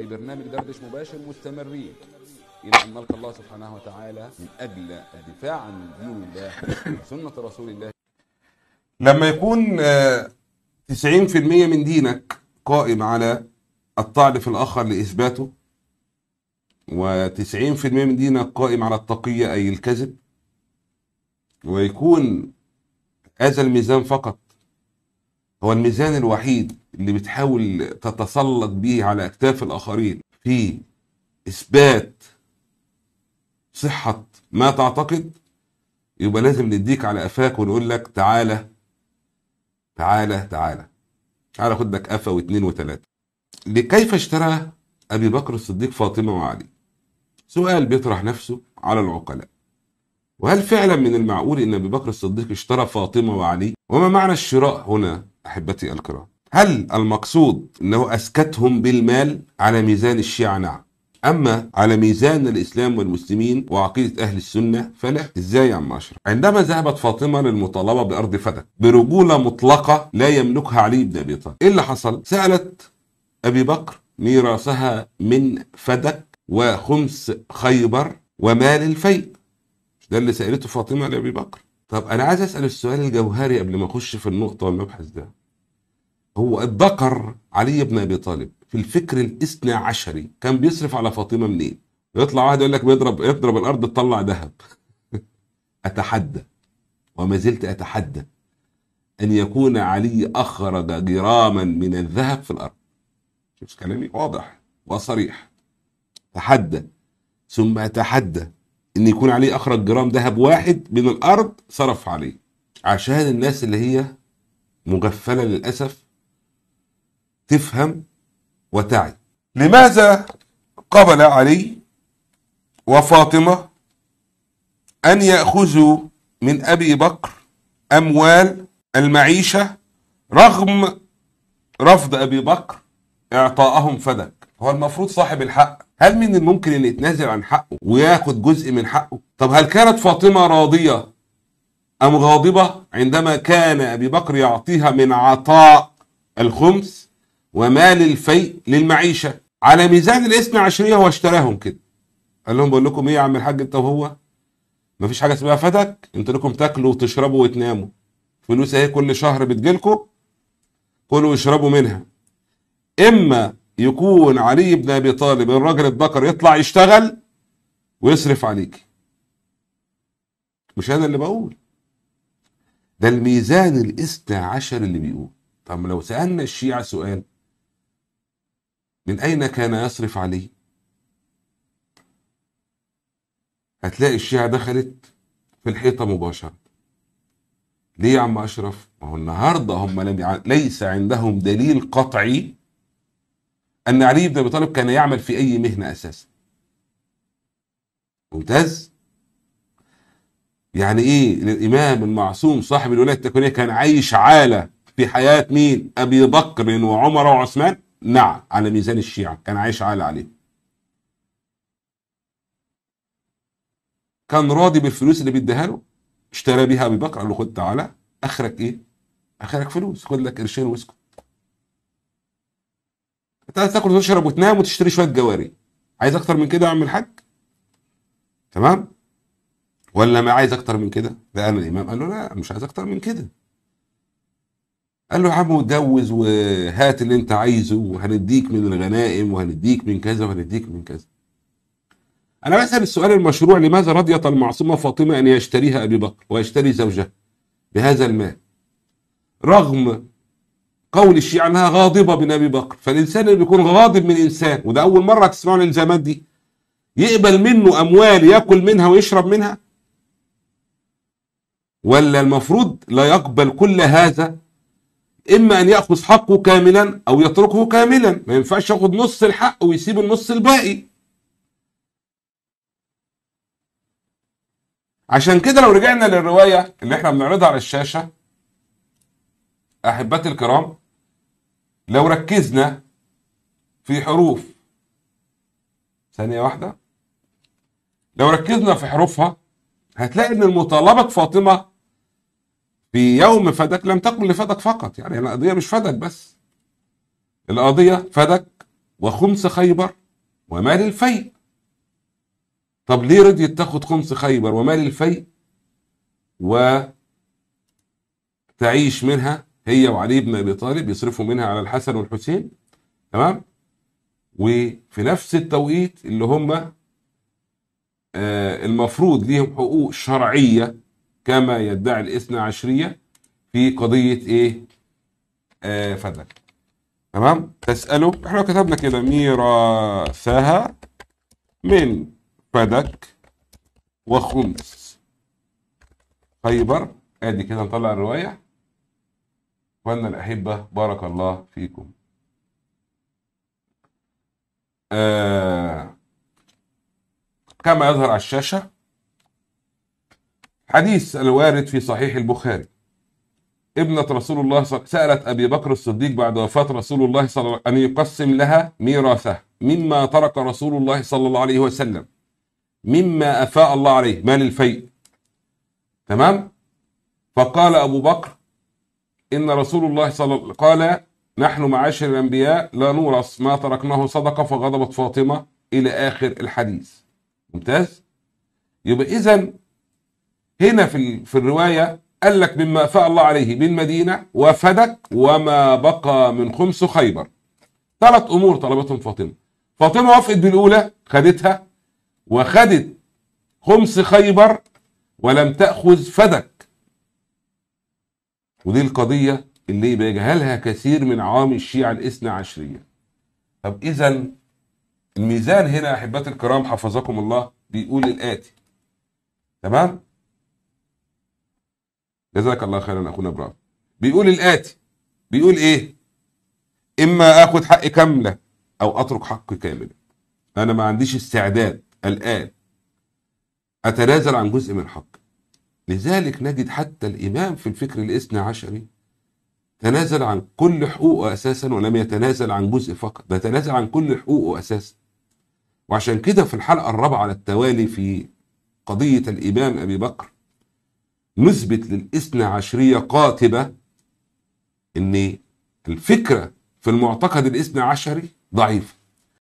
برنامج دردش مباشر مستمرين إلى أن نلقى الله سبحانه وتعالى من أجل الدفاع عن دين الله وسنه رسول الله لما يكون 90% آه، من دينك قائم على الطعن في الآخر لإثباته و90% من دينك قائم على التقية أي الكذب ويكون هذا الميزان فقط هو الميزان الوحيد اللي بتحاول تتسلط به على اكتاف الاخرين في اثبات صحه ما تعتقد يبقى لازم نديك على قفاك ونقول لك تعالى تعالى تعالى تعالى خد لك قفا واثنين وثلاثه لكيف اشترى ابي بكر الصديق فاطمه وعلي سؤال بيطرح نفسه على العقلاء وهل فعلا من المعقول ان ابي بكر الصديق اشترى فاطمه وعلي وما معنى الشراء هنا أحبتي الكرام هل المقصود أنه أسكتهم بالمال على ميزان الشيعة نعم أما على ميزان الإسلام والمسلمين وعقيدة أهل السنة فلا إزاي يا عم أشرف عندما ذهبت فاطمة للمطالبة بأرض فدك برجولة مطلقة لا يملكها علي بن أبي طالب إيه اللي حصل؟ سألت أبي بكر ميراثها من فدك وخمس خيبر ومال الفيء ده اللي سألته فاطمة لأبي بكر طب انا عايز اسال السؤال الجوهري قبل ما اخش في النقطه والمبحث ده هو ادكر علي بن ابي طالب في الفكر الاثنى عشري كان بيصرف على فاطمه منين يطلع واحد يقول لك بيضرب يضرب الارض تطلع ذهب اتحدى وما زلت اتحدى ان يكون علي اخرج جراما من الذهب في الارض شوف كلامي واضح وصريح تحدى ثم اتحدى ان يكون عليه اخرج جرام ذهب واحد من الارض صرف عليه عشان الناس اللي هي مغفله للاسف تفهم وتعي لماذا قبل علي وفاطمه ان ياخذوا من ابي بكر اموال المعيشه رغم رفض ابي بكر اعطائهم فدك هو المفروض صاحب الحق هل من الممكن ان يتنازل عن حقه وياخد جزء من حقه طب هل كانت فاطمه راضيه ام غاضبه عندما كان ابي بكر يعطيها من عطاء الخمس ومال الفيء للمعيشه على ميزان الاثنى عشريه هو اشتراهم كده قال لهم بقول لكم ايه يا عم الحاج انت وهو مفيش حاجه اسمها فتك انتوا لكم تاكلوا وتشربوا وتناموا فلوس اهي كل شهر بتجيلكم كلوا واشربوا منها اما يكون علي بن ابي طالب الراجل الذكر يطلع يشتغل ويصرف عليك مش انا اللي بقول ده الميزان الاثنى عشر اللي بيقول طب لو سالنا الشيعه سؤال من اين كان يصرف عليه هتلاقي الشيعه دخلت في الحيطه مباشره ليه يا عم اشرف ما هو النهارده هم لم ليس عندهم دليل قطعي أن علي بن أبي طالب كان يعمل في أي مهنة أساسا ممتاز يعني إيه الإمام المعصوم صاحب الولاية التكوينية كان عايش عالة في حياة مين أبي بكر وعمر وعثمان نعم على ميزان الشيعة كان عايش عالة عليه كان راضي بالفلوس اللي بيديها له اشترى بيها ابي بكر قال له خد تعالى اخرك ايه؟ اخرك فلوس خد لك قرشين واسكت تاكل وتشرب وتنام وتشتري شويه جواري عايز اكتر من كده يا عم الحاج تمام ولا ما عايز اكتر من كده ده الامام قال له لا مش عايز اكتر من كده قال له يا عم اتجوز وهات اللي انت عايزه وهنديك من الغنائم وهنديك من كذا وهنديك من كذا انا بسال السؤال المشروع لماذا رضيت المعصومه فاطمه ان يشتريها ابي بكر ويشتري زوجها بهذا المال رغم قول الشيعة انها غاضبة من ابي بكر فالانسان اللي بيكون غاضب من انسان وده اول مرة تسمعوا الالزامات دي يقبل منه اموال ياكل منها ويشرب منها ولا المفروض لا يقبل كل هذا اما ان ياخذ حقه كاملا او يتركه كاملا ما ينفعش ياخذ نص الحق ويسيب النص الباقي عشان كده لو رجعنا للروايه اللي احنا بنعرضها على الشاشه احبتي الكرام لو ركزنا في حروف ثانية واحدة لو ركزنا في حروفها هتلاقي ان المطالبة فاطمة في يوم فدك لم تكن لفدك فقط يعني القضية مش فدك بس القضية فدك وخمس خيبر ومال الفيء طب ليه رضيت تاخد خمس خيبر ومال الفيء وتعيش منها هي وعلي بن ابي طالب يصرفوا منها على الحسن والحسين تمام وفي نفس التوقيت اللي هم آه، المفروض ليهم حقوق شرعيه كما يدعي الاثنى عشريه في قضيه ايه آه، فدك تمام تساله احنا كتبنا كده ميراثها من فدك وخمس خيبر ادي كده نطلع الروايه إخواننا الأحبة بارك الله فيكم آه كما يظهر على الشاشة حديث الوارد في صحيح البخاري ابنة رسول الله سألت أبي بكر الصديق بعد وفاة رسول الله صلى الله عليه أن يقسم لها ميراثه مما ترك رسول الله صلى الله عليه وسلم مما أفاء الله عليه مال الفيء تمام فقال أبو بكر إن رسول الله صلى الله قال نحن معاشر الأنبياء لا نورث ما تركناه صدقة فغضبت فاطمة إلى آخر الحديث ممتاز يبقى إذا هنا في في الرواية قال لك مما أفاء الله عليه من مدينة وفدك وما بقى من خمس خيبر ثلاث أمور طلبتهم فاطمة فاطمة وافقت بالأولى خدتها وخدت خمس خيبر ولم تأخذ فدك ودي القضية اللي بيجهلها كثير من عوام الشيعة الاثنى عشرية طب إذا الميزان هنا احبات الكرام حفظكم الله بيقول الآتي تمام جزاك الله خيرا أخونا إبراهيم بيقول الآتي بيقول إيه إما آخد حق كاملة أو أترك حق كامل أنا ما عنديش استعداد الآن أتنازل عن جزء من حقي لذلك نجد حتى الإمام في الفكر الاثنى عشري تنازل عن كل حقوقه أساسا ولم يتنازل عن جزء فقط ده تنازل عن كل حقوقه أساسا وعشان كده في الحلقة الرابعة على التوالي في قضية الإمام أبي بكر نثبت للإثنى عشرية قاتبة إن الفكرة في المعتقد الإثنى عشري ضعيفة